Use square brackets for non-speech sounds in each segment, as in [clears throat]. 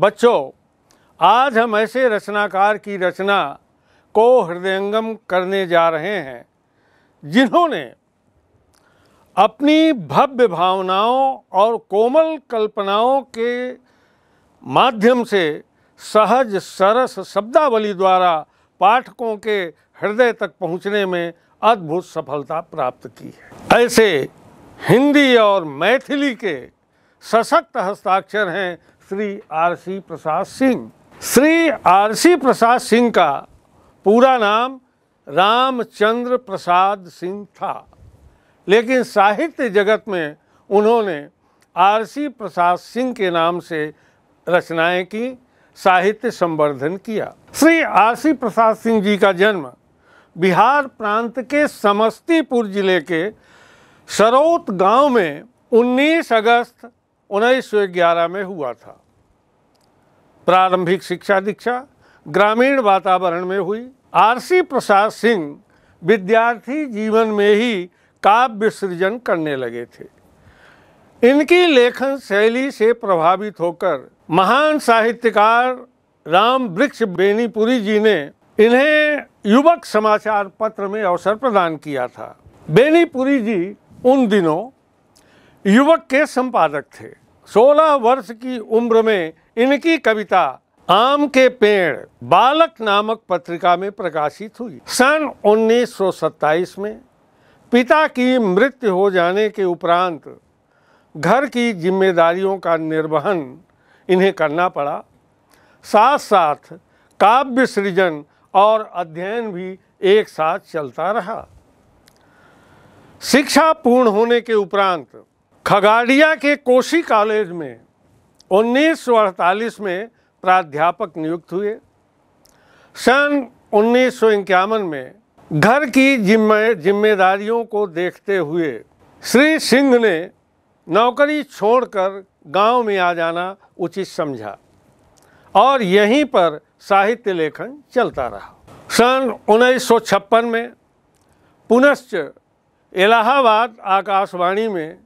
बच्चों आज हम ऐसे रचनाकार की रचना को हृदयंगम करने जा रहे हैं जिन्होंने अपनी भव्य भावनाओं और कोमल कल्पनाओं के माध्यम से सहज सरस शब्दावली द्वारा पाठकों के हृदय तक पहुंचने में अद्भुत सफलता प्राप्त की है ऐसे हिंदी और मैथिली के सशक्त हस्ताक्षर हैं Shri R C Prasad Singh Shri R C Prasad Singh का पूरा नाम रामचंद्र प्रसाद सिंह था लेकिन साहित्य जगत में उन्होंने आर सी प्रसाद सिंह के नाम से रचनाएं की साहित्य संवर्धन किया श्री आर सी प्रसाद सिंह जी का जन्म बिहार प्रांत के समस्तीपुर जिले के सरोत गांव में 19 अगस्त 1911 में हुआ था प्रारंभिक शिक्षा दीक्षा ग्रामीण वातावरण में हुई आरसी प्रसाद सिंह विद्यार्थी जीवन में ही काव्य सृजन करने लगे थे इनकी लेखन शैली से प्रभावित होकर महान साहित्यकार राम वृक्ष बेनीपुरी जी ने इन्हें युवक समाचार पत्र में अवसर प्रदान किया था बेनीपुरी जी उन दिनों युवक के संपादक थे 16 वर्ष की उम्र में इनकी कविता आम के पेड़ बालक नामक पत्रिका में प्रकाशित हुई सन 1927 में पिता की मृत्यु हो जाने के उपरांत घर की जिम्मेदारियों का निर्वहन इन्हें करना पड़ा साथ साथ काव्य सृजन और अध्ययन भी एक साथ चलता रहा शिक्षा पूर्ण होने के उपरांत खगाड़िया के कोशी कॉलेज में 1948 में प्राध्यापक नियुक्त हुए सन उन्नीस में घर की जिम्मे जिम्मेदारियों को देखते हुए श्री सिंह ने नौकरी छोड़कर गांव में आ जाना उचित समझा और यहीं पर साहित्य लेखन चलता रहा सन 1956 में पुनश्च इलाहाबाद आकाशवाणी में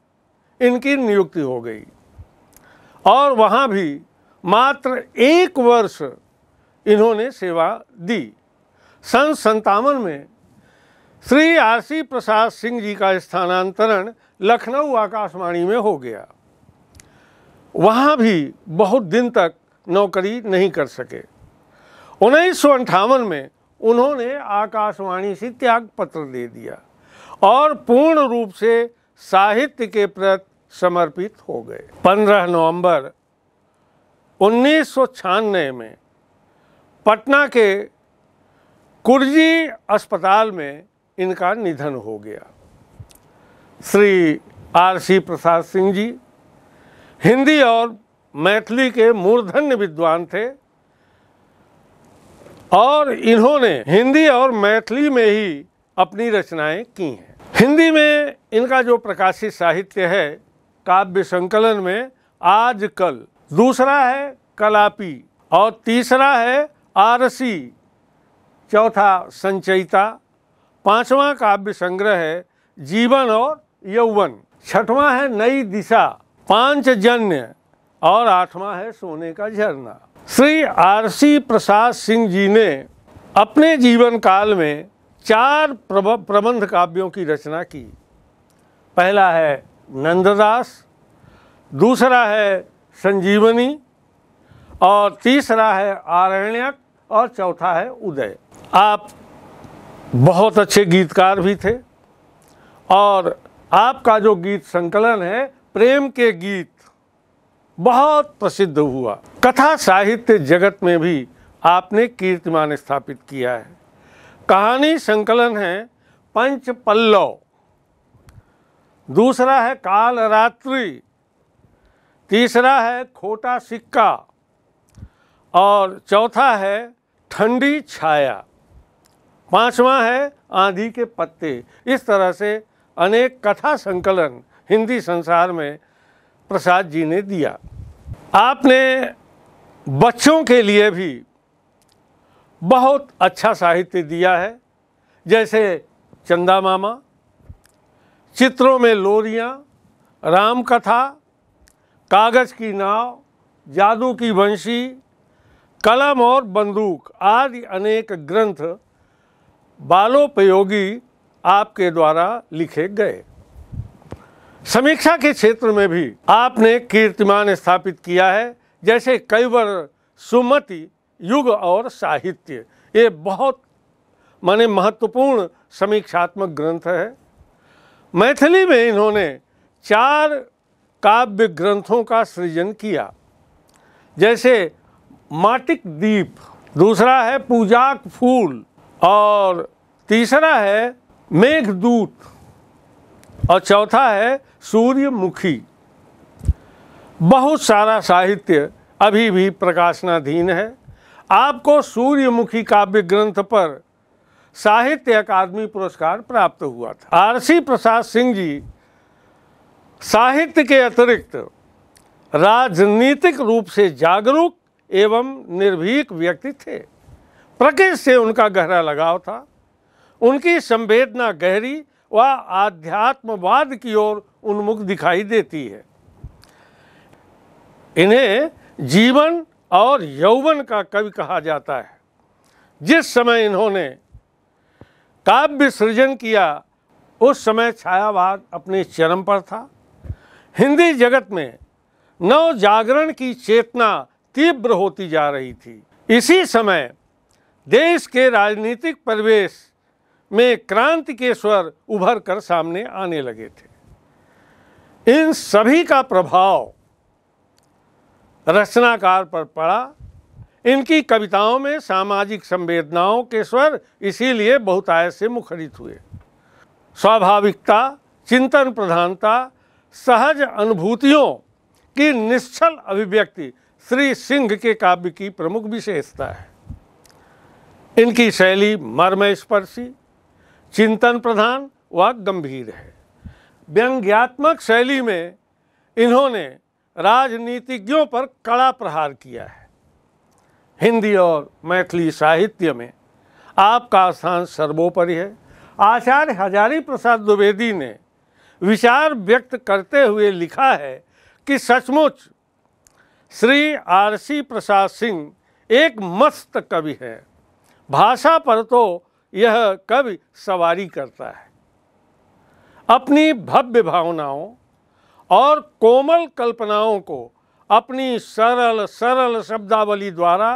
इनकी नियुक्ति हो गई और वहाँ भी मात्र एक वर्ष इन्होंने सेवा दी सन संतावन में श्री आरसी प्रसाद सिंह जी का स्थानांतरण लखनऊ आकाशवाणी में हो गया वहाँ भी बहुत दिन तक नौकरी नहीं कर सके उन्नीस में उन्होंने आकाशवाणी से त्याग पत्र दे दिया और पूर्ण रूप से साहित्य के प्रति समर्पित हो गए 15 नवंबर उन्नीस में पटना के कुर्जी अस्पताल में इनका निधन हो गया श्री आर सी प्रसाद सिंह जी हिंदी और मैथिली के मूर्धन्य विद्वान थे और इन्होंने हिंदी और मैथिली में ही अपनी रचनाएं की हैं हिंदी में इनका जो प्रकाशित साहित्य है काव्य संकलन में आज कल दूसरा है कलापी और तीसरा है आरसी चौथा संचयिता पांचवा काव्य संग्रह है जीवन और यौवन छठवां है नई दिशा पांच जन्य और आठवां है सोने का झरना श्री आरसी प्रसाद सिंह जी ने अपने जीवन काल में चार प्रबंध काव्यों की रचना की पहला है नंददास दूसरा है संजीवनी और तीसरा है आरण्यक और चौथा है उदय आप बहुत अच्छे गीतकार भी थे और आपका जो गीत संकलन है प्रेम के गीत बहुत प्रसिद्ध हुआ कथा साहित्य जगत में भी आपने कीर्तिमान स्थापित किया है कहानी संकलन है पंच पल्लव दूसरा है काल रात्रि तीसरा है खोटा सिक्का और चौथा है ठंडी छाया पांचवा है आंधी के पत्ते इस तरह से अनेक कथा संकलन हिंदी संसार में प्रसाद जी ने दिया आपने बच्चों के लिए भी बहुत अच्छा साहित्य दिया है जैसे चंदा मामा चित्रों में लोरियाँ राम कथा कागज़ की नाव जादू की वंशी कलम और बंदूक आदि अनेक ग्रंथ बालोपयोगी आपके द्वारा लिखे गए समीक्षा के क्षेत्र में भी आपने कीर्तिमान स्थापित किया है जैसे कैवर सुमति युग और साहित्य ये बहुत माने महत्वपूर्ण समीक्षात्मक ग्रंथ है मैथिली में इन्होंने चार काव्य ग्रंथों का सृजन किया जैसे माटिक दीप दूसरा है पूजाक फूल और तीसरा है मेघदूत और चौथा है सूर्यमुखी बहुत सारा साहित्य अभी भी प्रकाशनाधीन है आपको सूर्यमुखी काव्य ग्रंथ पर साहित्य अकादमी पुरस्कार प्राप्त हुआ था आरसी प्रसाद सिंह जी साहित्य के अतिरिक्त राजनीतिक रूप से जागरूक एवं निर्भीक व्यक्ति थे प्रकृति से उनका गहरा लगाव था उनकी संवेदना गहरी व आध्यात्मवाद की ओर उन्मुख दिखाई देती है इन्हें जीवन और यौवन का कवि कहा जाता है जिस समय इन्होंने काव्य सृजन किया उस समय छायावाद अपने चरम पर था हिंदी जगत में नव जागरण की चेतना तीव्र होती जा रही थी इसी समय देश के राजनीतिक परिवेश में क्रांति के स्वर उभर कर सामने आने लगे थे इन सभी का प्रभाव रचनाकार पर पड़ा इनकी कविताओं में सामाजिक संवेदनाओं के स्वर इसीलिए बहुताय से मुखरित हुए स्वाभाविकता चिंतन प्रधानता सहज अनुभूतियों की निश्चल अभिव्यक्ति श्री सिंह के काव्य की प्रमुख विशेषता है इनकी शैली मर्मस्पर्शी चिंतन प्रधान व गंभीर है व्यंग्यात्मक शैली में इन्होंने राजनीतिज्ञों पर कड़ा प्रहार किया है हिंदी और मैथिली साहित्य में आपका स्थान सर्वोपरि है आचार्य हजारी प्रसाद द्विवेदी ने विचार व्यक्त करते हुए लिखा है कि सचमुच श्री आरसी प्रसाद सिंह एक मस्त कवि है भाषा पर तो यह कवि सवारी करता है अपनी भव्य भावनाओं और कोमल कल्पनाओं को अपनी सरल सरल शब्दावली द्वारा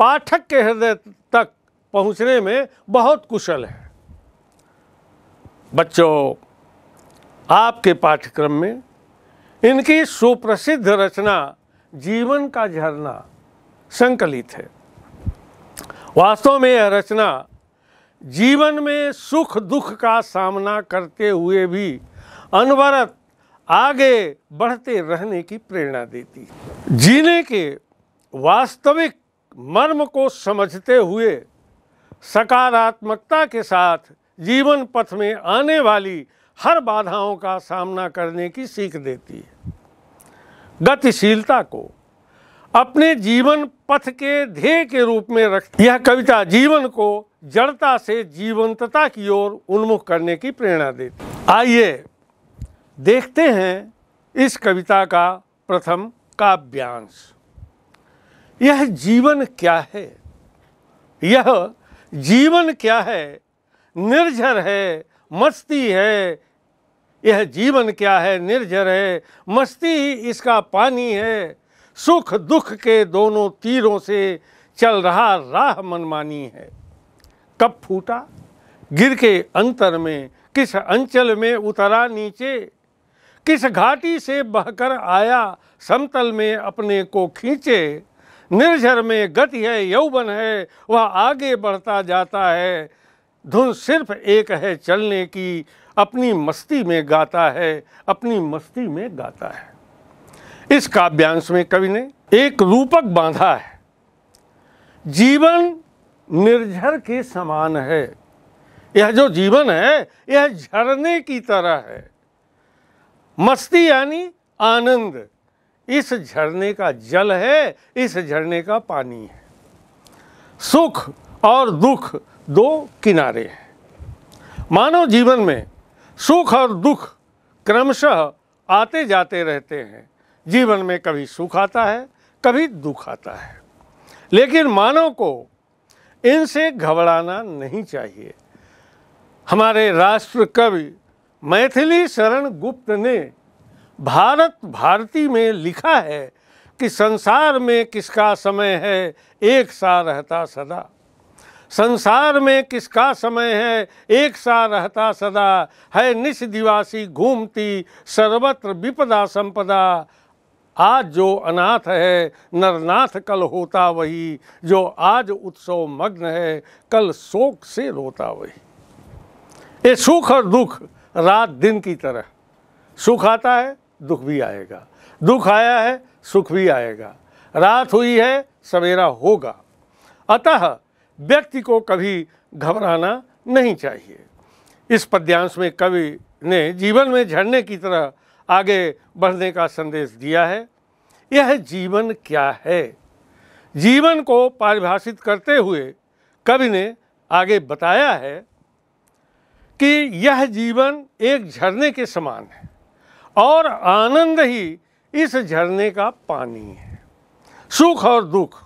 पाठक के हृदय तक पहुंचने में बहुत कुशल है बच्चों आपके पाठ्यक्रम में इनकी सुप्रसिद्ध रचना जीवन का झरना संकलित है वास्तव में यह रचना जीवन में सुख दुख का सामना करते हुए भी अनवरत आगे बढ़ते रहने की प्रेरणा देती है जीने के वास्तविक मर्म को समझते हुए सकारात्मकता के साथ जीवन पथ में आने वाली हर बाधाओं का सामना करने की सीख देती है गतिशीलता को अपने जीवन पथ के ध्येय के रूप में रख यह कविता जीवन को जड़ता से जीवंतता की ओर उन्मुख करने की प्रेरणा देती आइए देखते हैं इस कविता का प्रथम काव्यांश यह जीवन क्या है यह जीवन क्या है निर्जर है मस्ती है यह जीवन क्या है निर्जर है मस्ती ही इसका पानी है सुख दुख के दोनों तीरों से चल रहा राह मनमानी है कब फूटा गिर के अंतर में किस अंचल में उतरा नीचे किस घाटी से बहकर आया समतल में अपने को खींचे निर्जर में गति है यौवन है वह आगे बढ़ता जाता है धुन सिर्फ एक है चलने की अपनी मस्ती में गाता है अपनी मस्ती में गाता है इस काव्यांश में कवि ने एक रूपक बांधा है जीवन निर्झर के समान है यह जो जीवन है यह झरने की तरह है मस्ती यानी आनंद इस झरने का जल है इस झरने का पानी है सुख और दुख दो किनारे हैं मानव जीवन में सुख और दुख क्रमशः आते जाते रहते हैं जीवन में कभी सुख आता है कभी दुख आता है लेकिन मानव को इनसे घबराना नहीं चाहिए हमारे राष्ट्र कवि मैथिली शरण गुप्त ने भारत भारती में लिखा है कि संसार में किसका समय है एक सा रहता सदा संसार में किसका समय है एक सा रहता सदा है निश दिवासी घूमती सर्वत्र विपदा संपदा आज जो अनाथ है नरनाथ कल होता वही जो आज उत्सव मग्न है कल शोक से रोता वही ये सुख और दुख रात दिन की तरह सुख आता है दुख भी आएगा दुख आया है सुख भी आएगा रात हुई है सवेरा होगा अतः व्यक्ति को कभी घबराना नहीं चाहिए इस पद्यांश में कवि ने जीवन में झरने की तरह आगे बढ़ने का संदेश दिया है यह जीवन क्या है जीवन को पारिभाषित करते हुए कवि ने आगे बताया है कि यह जीवन एक झरने के समान है और आनंद ही इस झरने का पानी है सुख और दुख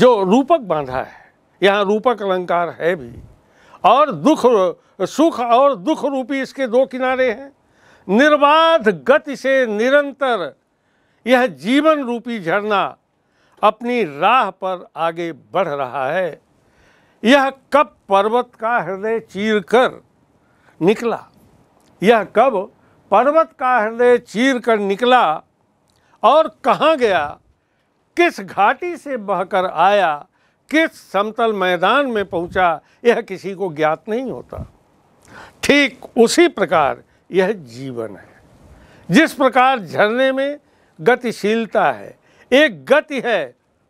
जो रूपक बांधा है यहाँ रूपक अलंकार है भी और दुख सुख और दुख रूपी इसके दो किनारे हैं निर्बाध गति से निरंतर यह जीवन रूपी झरना अपनी राह पर आगे बढ़ रहा है यह कब पर्वत का हृदय चीर कर निकला यह कब पर्वत का हृदय चीर कर निकला और कहाँ गया किस घाटी से बहकर आया किस समतल मैदान में पहुंचा यह किसी को ज्ञात नहीं होता ठीक उसी प्रकार यह जीवन है जिस प्रकार झरने में गतिशीलता है एक गति है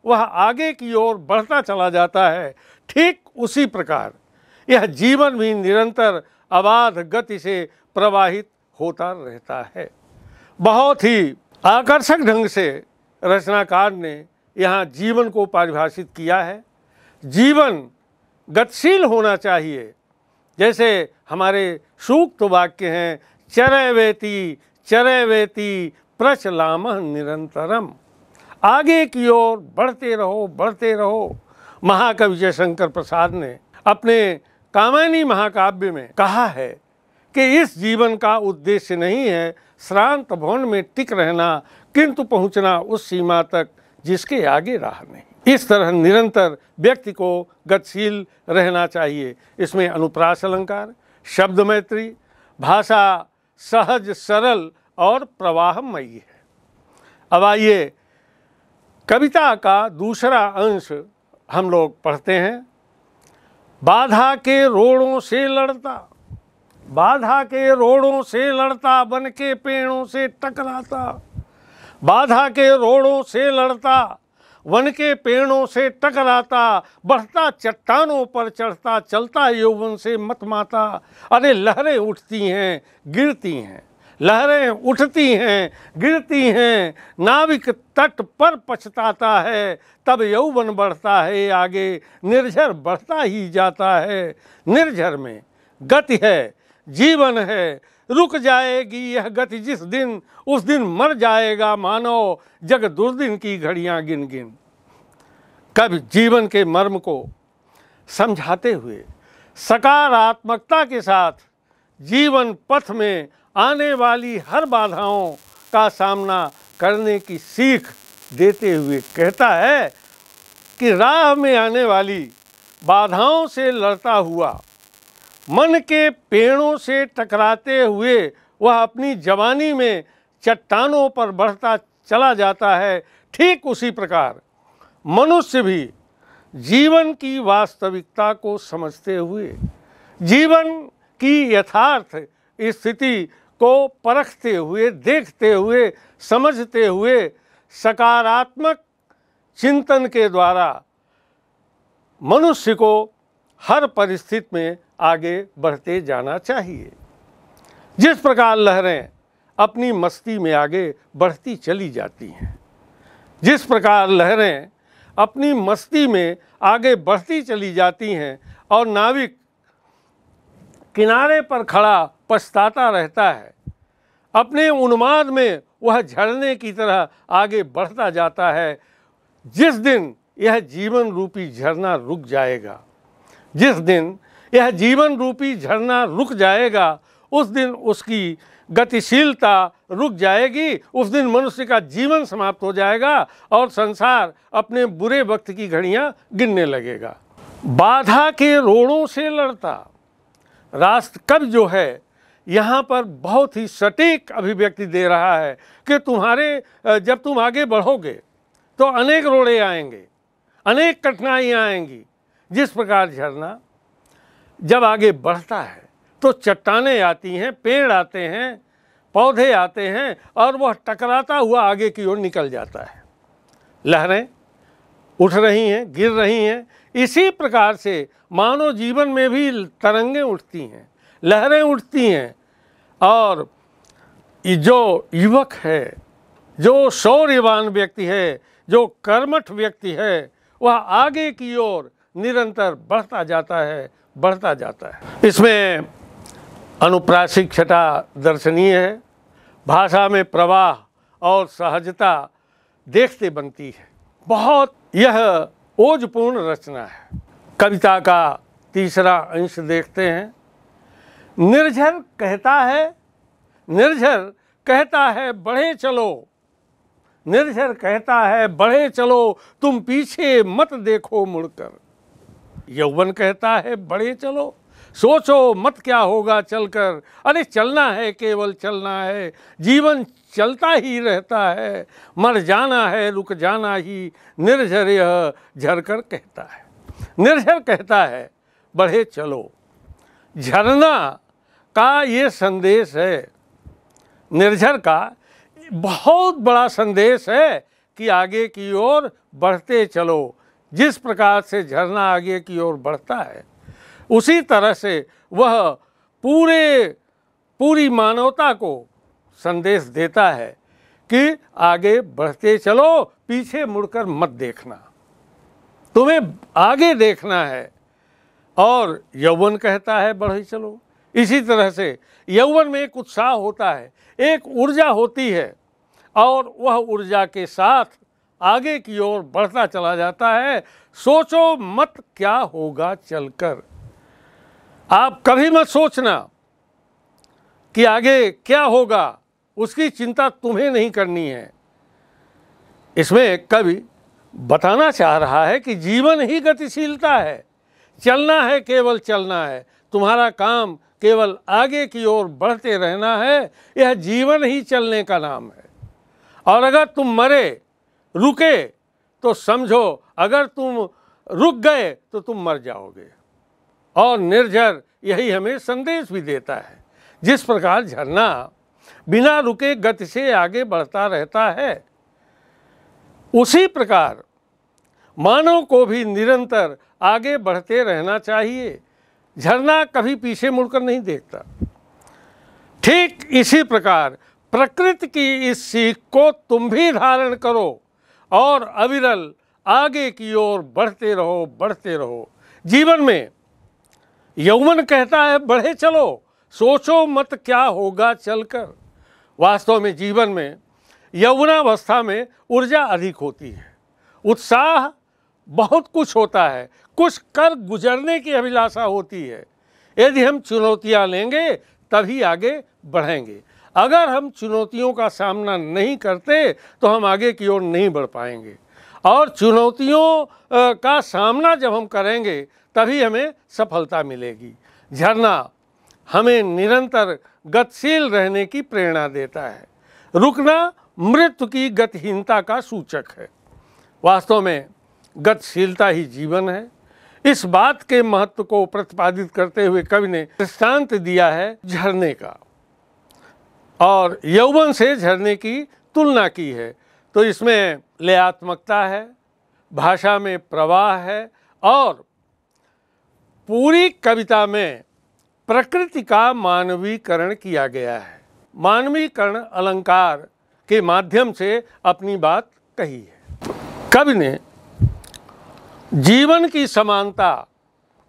वह आगे की ओर बढ़ता चला जाता है ठीक उसी प्रकार यह जीवन भी निरंतर अबाध गति से प्रवाहित होता रहता है बहुत ही आकर्षक ढंग से रचनाकार ने यहाँ जीवन को परिभाषित किया है जीवन गतिशील होना चाहिए जैसे हमारे सूक्त वाक्य हैं चरय वेती चरय वेती प्रचलाम निरंतरम आगे की ओर बढ़ते रहो बढ़ते रहो महाकवि जयशंकर प्रसाद ने अपने कामायनी महाकाव्य में कहा है कि इस जीवन का उद्देश्य नहीं है श्रांत भवन में टिक रहना किंतु पहुंचना उस सीमा तक जिसके आगे राह नहीं इस तरह निरंतर व्यक्ति को गतिशील रहना चाहिए इसमें अनुप्रास अलंकार शब्द मैत्री भाषा सहज सरल और प्रवाहमयी है अब आइए कविता का दूसरा अंश हम लोग पढ़ते हैं बाधा के रोड़ों से लड़ता बाधा के रोड़ों से लड़ता बन के पेड़ों से टकराता बाधा के रोड़ों से लड़ता वन के पेड़ों से टकराता बढ़ता चट्टानों पर चढ़ता चलता यौवन से मतमाता अरे लहरें उठती हैं गिरती हैं लहरें उठती हैं गिरती हैं नाविक तट पर पछताता है तब यौवन बढ़ता है आगे निर्झर बढ़ता ही जाता है निर्झर में गति है जीवन है रुक जाएगी यह गति जिस दिन उस दिन मर जाएगा मानो जग दुर्दिन की घड़ियां गिन गिन कब जीवन के मर्म को समझाते हुए सकारात्मकता के साथ जीवन पथ में आने वाली हर बाधाओं का सामना करने की सीख देते हुए कहता है कि राह में आने वाली बाधाओं से लड़ता हुआ मन के पेड़ों से टकराते हुए वह अपनी जवानी में चट्टानों पर बढ़ता चला जाता है ठीक उसी प्रकार मनुष्य भी जीवन की वास्तविकता को समझते हुए जीवन की यथार्थ स्थिति को परखते हुए देखते हुए समझते हुए सकारात्मक चिंतन के द्वारा मनुष्य को हर परिस्थिति में आगे बढ़ते जाना चाहिए जिस प्रकार लहरें अपनी मस्ती में आगे बढ़ती चली जाती हैं जिस प्रकार लहरें अपनी मस्ती में आगे बढ़ती चली जाती हैं और नाविक किनारे पर खड़ा पछताता रहता है अपने उन्माद में वह झड़ने की तरह आगे बढ़ता जाता है जिस दिन यह जीवन रूपी झरना रुक जाएगा जिस दिन यह जीवन रूपी झरना रुक जाएगा उस दिन उसकी गतिशीलता रुक जाएगी उस दिन मनुष्य का जीवन समाप्त हो जाएगा और संसार अपने बुरे वक्त की घड़ियाँ गिनने लगेगा बाधा के रोड़ों से लड़ता रास्त कब जो है यहाँ पर बहुत ही सटीक अभिव्यक्ति दे रहा है कि तुम्हारे जब तुम आगे बढ़ोगे तो अनेक रोड़े आएंगे अनेक कठिनाइयाँ आएंगी जिस प्रकार झरना जब आगे बढ़ता है तो चट्टाने आती हैं पेड़ आते हैं पौधे आते हैं और वह टकराता हुआ आगे की ओर निकल जाता है लहरें उठ रही हैं गिर रही हैं इसी प्रकार से मानव जीवन में भी तरंगें उठती हैं लहरें उठती हैं और जो युवक है जो शौर्यवान व्यक्ति है जो कर्मठ व्यक्ति है वह आगे की ओर निरंतर बढ़ता जाता है बढ़ता जाता है इसमें अनुप्रासिक छटा दर्शनीय है भाषा में प्रवाह और सहजता देखते बनती है बहुत यह ओजपूर्ण रचना है कविता का तीसरा अंश देखते हैं निर्झर कहता है निर्झर कहता है बढ़े चलो निर्झर कहता है बढ़े चलो तुम पीछे मत देखो मुड़कर यौवन कहता है बड़े चलो सोचो मत क्या होगा चलकर अरे चलना है केवल चलना है जीवन चलता ही रहता है मर जाना है रुक जाना ही निर्झर यह झरकर कहता है निर्झर कहता है बढ़े चलो झरना का ये संदेश है निर्झर का बहुत बड़ा संदेश है कि आगे की ओर बढ़ते चलो जिस प्रकार से झरना आगे की ओर बढ़ता है उसी तरह से वह पूरे पूरी मानवता को संदेश देता है कि आगे बढ़ते चलो पीछे मुड़कर मत देखना तुम्हें आगे देखना है और यौवन कहता है बढ़ चलो इसी तरह से यौवन में एक उत्साह होता है एक ऊर्जा होती है और वह ऊर्जा के साथ आगे की ओर बढ़ता चला जाता है सोचो मत क्या होगा चलकर आप कभी मत सोचना कि आगे क्या होगा उसकी चिंता तुम्हें नहीं करनी है इसमें कवि बताना चाह रहा है कि जीवन ही गतिशीलता है चलना है केवल चलना है तुम्हारा काम केवल आगे की ओर बढ़ते रहना है यह जीवन ही चलने का नाम है और अगर तुम मरे रुके तो समझो अगर तुम रुक गए तो तुम मर जाओगे और निर्जर यही हमें संदेश भी देता है जिस प्रकार झरना बिना रुके गति से आगे बढ़ता रहता है उसी प्रकार मानव को भी निरंतर आगे बढ़ते रहना चाहिए झरना कभी पीछे मुड़कर नहीं देखता ठीक इसी प्रकार प्रकृति की इस सीख को तुम भी धारण करो और अविरल आगे की ओर बढ़ते रहो बढ़ते रहो जीवन में यौवन कहता है बढ़े चलो सोचो मत क्या होगा चलकर वास्तव में जीवन में यौवनावस्था में ऊर्जा अधिक होती है उत्साह बहुत कुछ होता है कुछ कर गुजरने की अभिलाषा होती है यदि हम चुनौतियाँ लेंगे तभी आगे बढ़ेंगे अगर हम चुनौतियों का सामना नहीं करते तो हम आगे की ओर नहीं बढ़ पाएंगे और चुनौतियों का सामना जब हम करेंगे तभी हमें सफलता मिलेगी झरना हमें निरंतर गतिशील रहने की प्रेरणा देता है रुकना मृत्यु की गतिहीनता का सूचक है वास्तव में गतिशीलता ही जीवन है इस बात के महत्व को प्रतिपादित करते हुए कवि ने दृष्टांत दिया है झरने का और यौवन से झरने की तुलना की है तो इसमें लयात्मकता है भाषा में प्रवाह है और पूरी कविता में प्रकृति का मानवीकरण किया गया है मानवीकरण अलंकार के माध्यम से अपनी बात कही है कवि ने जीवन की समानता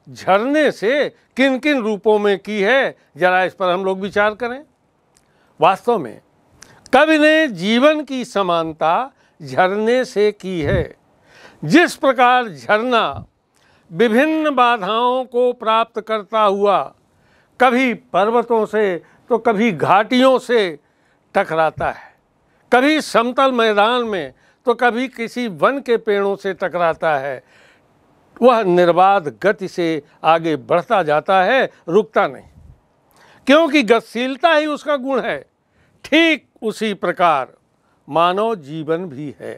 झरने से किन किन रूपों में की है जरा इस पर हम लोग विचार करें वास्तव में कवि ने जीवन की समानता झरने से की है जिस प्रकार झरना विभिन्न बाधाओं को प्राप्त करता हुआ कभी पर्वतों से तो कभी घाटियों से टकराता है कभी समतल मैदान में तो कभी किसी वन के पेड़ों से टकराता है वह निर्बाध गति से आगे बढ़ता जाता है रुकता नहीं क्योंकि गतिशीलता ही उसका गुण है ठीक उसी प्रकार मानव जीवन भी है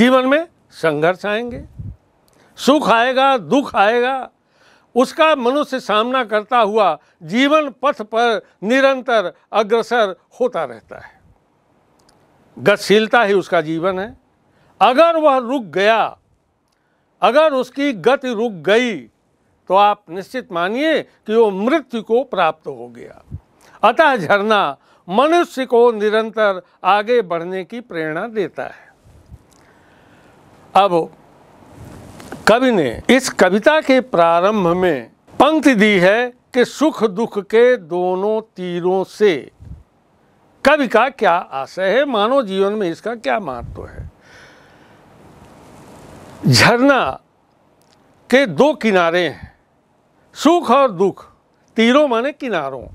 जीवन में संघर्ष आएंगे सुख आएगा दुख आएगा उसका मनुष्य सामना करता हुआ जीवन पथ पर निरंतर अग्रसर होता रहता है गतिशीलता ही उसका जीवन है अगर वह रुक गया अगर उसकी गति रुक गई तो आप निश्चित मानिए कि वो मृत्यु को प्राप्त हो गया अतः झरना मनुष्य को निरंतर आगे बढ़ने की प्रेरणा देता है अब कवि ने इस कविता के प्रारंभ में पंक्ति दी है कि सुख दुख के दोनों तीरों से कवि का क्या आशय है मानव जीवन में इसका क्या महत्व है झरना के दो किनारे हैं सुख और दुख तीरों माने किनारों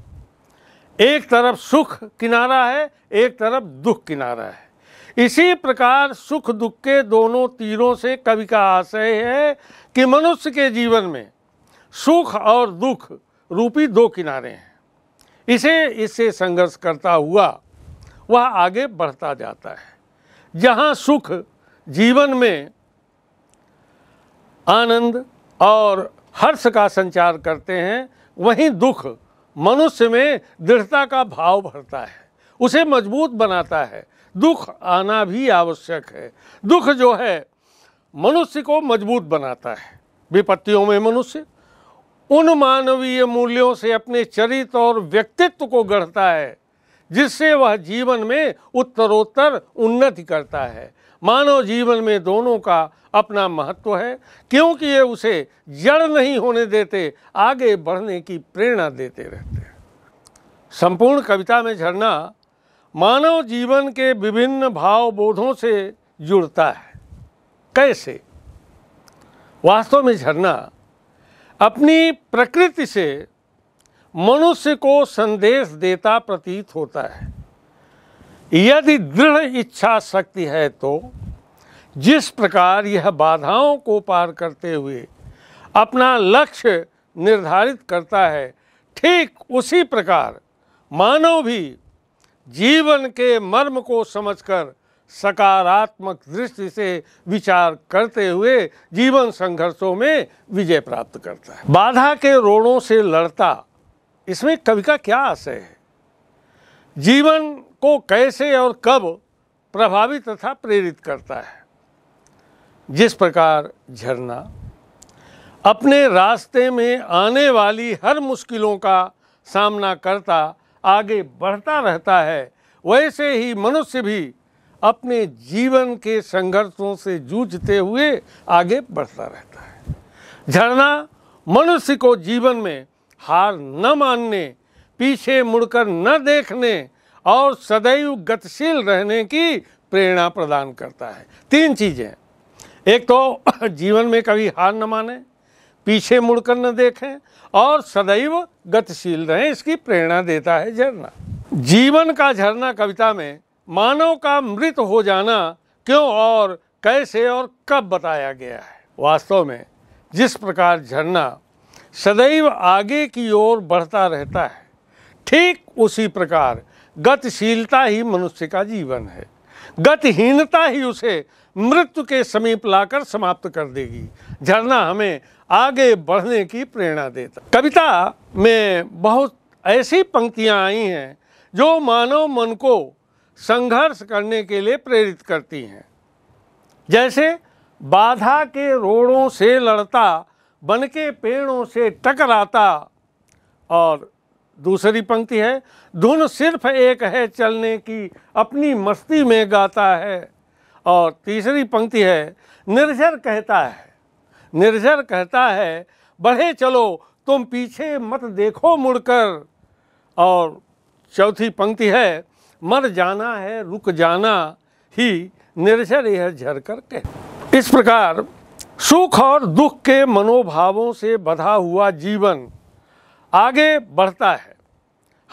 एक तरफ सुख किनारा है एक तरफ दुख किनारा है इसी प्रकार सुख दुख के दोनों तीरों से कवि का आशय है कि मनुष्य के जीवन में सुख और दुख रूपी दो किनारे हैं इसे इससे संघर्ष करता हुआ वह आगे बढ़ता जाता है जहाँ सुख जीवन में आनंद और हर्ष का संचार करते हैं वहीं दुख मनुष्य में दृढ़ता का भाव भरता है उसे मजबूत बनाता है दुख आना भी आवश्यक है दुख जो है मनुष्य को मजबूत बनाता है विपत्तियों में मनुष्य उन मानवीय मूल्यों से अपने चरित्र और व्यक्तित्व को गढ़ता है जिससे वह जीवन में उत्तरोत्तर उन्नति करता है मानव जीवन में दोनों का अपना महत्व है क्योंकि ये उसे जड़ नहीं होने देते आगे बढ़ने की प्रेरणा देते रहते हैं संपूर्ण कविता में झरना मानव जीवन के विभिन्न भाव बोधों से जुड़ता है कैसे वास्तव में झरना अपनी प्रकृति से मनुष्य को संदेश देता प्रतीत होता है यदि दृढ़ इच्छा शक्ति है तो जिस प्रकार यह बाधाओं को पार करते हुए अपना लक्ष्य निर्धारित करता है ठीक उसी प्रकार मानव भी जीवन के मर्म को समझकर सकारात्मक दृष्टि से विचार करते हुए जीवन संघर्षों में विजय प्राप्त करता है बाधा के रोड़ों से लड़ता इसमें कवि का क्या आशय है जीवन को कैसे और कब प्रभावित तथा प्रेरित करता है जिस प्रकार झरना अपने रास्ते में आने वाली हर मुश्किलों का सामना करता आगे बढ़ता रहता है वैसे ही मनुष्य भी अपने जीवन के संघर्षों से जूझते हुए आगे बढ़ता रहता है झरना मनुष्य को जीवन में हार न मानने पीछे मुड़कर न देखने और सदैव गतिशील रहने की प्रेरणा प्रदान करता है तीन चीज़ें एक तो [clears throat] जीवन में कभी हार न माने पीछे मुड़कर न देखें और सदैव गतिशील रहें इसकी प्रेरणा देता है झरना जीवन का झरना कविता में मानव का मृत हो जाना क्यों और कैसे और कब बताया गया है वास्तव में जिस प्रकार झरना सदैव आगे की ओर बढ़ता रहता है ठीक उसी प्रकार गतिशीलता ही मनुष्य का जीवन है गतिहीनता ही उसे मृत्यु के समीप लाकर समाप्त कर देगी झरना हमें आगे बढ़ने की प्रेरणा देता कविता में बहुत ऐसी पंक्तियां आई हैं जो मानव मन को संघर्ष करने के लिए प्रेरित करती हैं जैसे बाधा के रोड़ों से लड़ता बन के पेड़ों से टकराता और दूसरी पंक्ति है धुन सिर्फ एक है चलने की अपनी मस्ती में गाता है और तीसरी पंक्ति है निर्जर कहता है निर्जर कहता है बढ़े चलो तुम पीछे मत देखो मुड़कर और चौथी पंक्ति है मर जाना है रुक जाना ही निर्जर यह झर कर कह इस प्रकार सुख और दुख के मनोभावों से बधा हुआ जीवन आगे बढ़ता है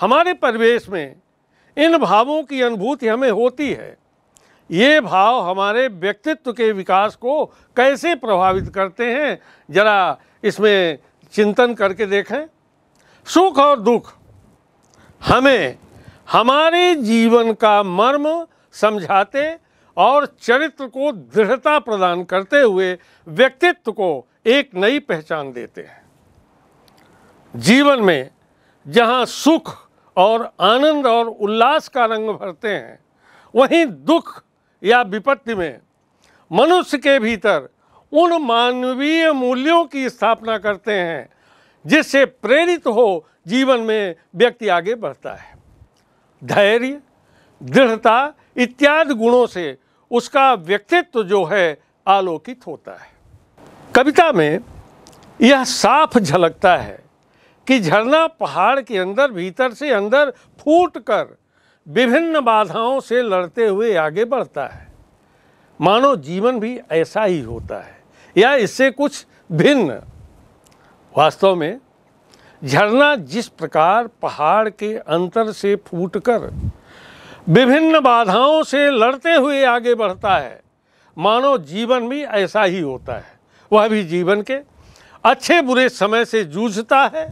हमारे परिवेश में इन भावों की अनुभूति हमें होती है ये भाव हमारे व्यक्तित्व के विकास को कैसे प्रभावित करते हैं जरा इसमें चिंतन करके देखें सुख और दुख हमें हमारे जीवन का मर्म समझाते और चरित्र को दृढ़ता प्रदान करते हुए व्यक्तित्व को एक नई पहचान देते हैं जीवन में जहाँ सुख और आनंद और उल्लास का रंग भरते हैं वहीं दुख या विपत्ति में मनुष्य के भीतर उन मानवीय मूल्यों की स्थापना करते हैं जिससे प्रेरित हो जीवन में व्यक्ति आगे बढ़ता है धैर्य दृढ़ता इत्यादि गुणों से उसका व्यक्तित्व जो है आलोकित होता है कविता में यह साफ झलकता है कि झरना पहाड़ के अंदर भीतर से अंदर फूट कर विभिन्न बाधाओं से लड़ते हुए आगे बढ़ता है मानो जीवन भी ऐसा ही होता है या इससे कुछ भिन्न वास्तव में झरना जिस प्रकार पहाड़ के अंतर से फूटकर विभिन्न बाधाओं से लड़ते हुए आगे बढ़ता है मानो जीवन भी ऐसा ही होता है वह भी जीवन के अच्छे बुरे समय से जूझता है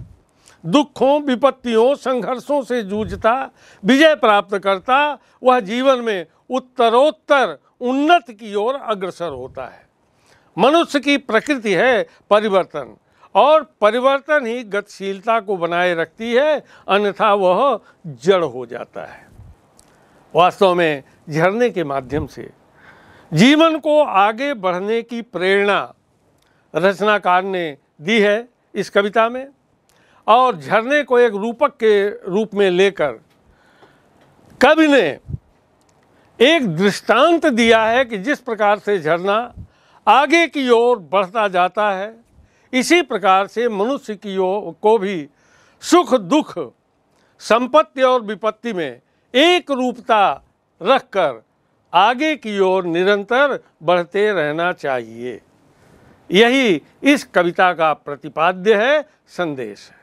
दुखों विपत्तियों संघर्षों से जूझता विजय प्राप्त करता वह जीवन में उत्तरोत्तर उन्नत की ओर अग्रसर होता है मनुष्य की प्रकृति है परिवर्तन और परिवर्तन ही गतिशीलता को बनाए रखती है अन्यथा वह जड़ हो जाता है वास्तव में झरने के माध्यम से जीवन को आगे बढ़ने की प्रेरणा रचनाकार ने दी है इस कविता में और झरने को एक रूपक के रूप में लेकर कवि ने एक दृष्टांत दिया है कि जिस प्रकार से झरना आगे की ओर बढ़ता जाता है इसी प्रकार से मनुष्य की ओर को भी सुख दुख संपत्ति और विपत्ति में एक रूपता रखकर आगे की ओर निरंतर बढ़ते रहना चाहिए यही इस कविता का प्रतिपाद्य है संदेश है